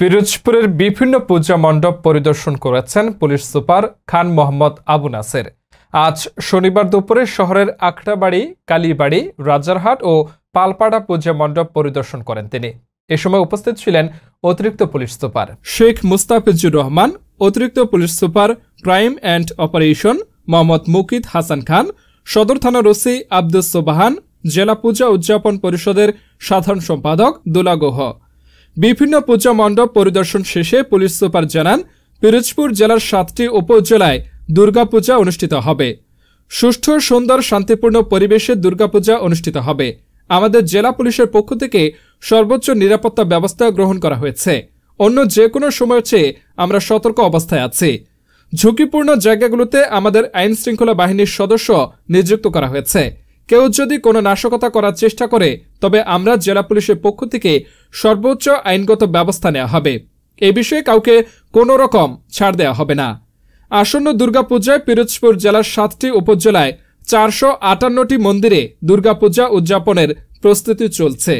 পিরোজপুরের বিভিন্ন পূজা মণ্ডপ পরিদর্শন করেছেন পুলিশ সুপার খান মোহাম্মদ আবু নাসের আজ শনিবার দুপুরে শহরের আখড়াবাড়ি কালীবাড়ি রাজারহাট ও পালপাড়া পূজা মণ্ডপ পরিদর্শন করেন তিনি এ সময় উপস্থিত ছিলেন অতিরিক্ত পুলিশ সুপার শেখ মুস্তাফিজুর রহমান অতিরিক্ত police super crime and operation Mohammad Mukid Hasan Khan সদর থানার ওসি আব্দুস সোবাহান জেলা পূজা উদযাপন পরিষদের সাধারণ সম্পাদক দুলাগোহ বিভিন্ন পূজা মণ্ডপ পরিদর্শন শেষে পুলিশ সুপার জানান পিরোজপুর জেলার সাতটি উপজেলায় দুর্গাপূজা অনুষ্ঠিত হবে সুষ্ঠু সুন্দর শান্তিপূর্ণ পরিবেশে দুর্গাপূজা অনুষ্ঠিত হবে আমাদের জেলা পুলিশের পক্ষ থেকে সর্বোচ্চ নিরাপত্তা ব্যবস্থা গ্রহণ করা হয়েছে অন্য যে কোনো সময়ের চেয়ে আমরা সতর্ক অবস্থায় আছি ঝুঁকিপূর্ণ জায়গাগুলোতে আমাদের আইন শৃঙ্খলা বাহিনীর সদস্য নিযুক্ত করা হয়েছে কেউ যদি কোনো নাশকতা করার চেষ্টা করে তবে আমরা জেলা পুলিশের পক্ষ থেকে সর্বোচ্চ আইনগত ব্যবস্থা নেওয়া হবে এ বিষয়ে কাউকে কোনো রকম ছাড় দেওয়া হবে না আসন্ন দুর্গাপূজায় পিরোজপুর জেলার সাতটি উপজেলায় চারশো আটান্নটি মন্দিরে দুর্গাপূজা উদযাপনের প্রস্তুতি চলছে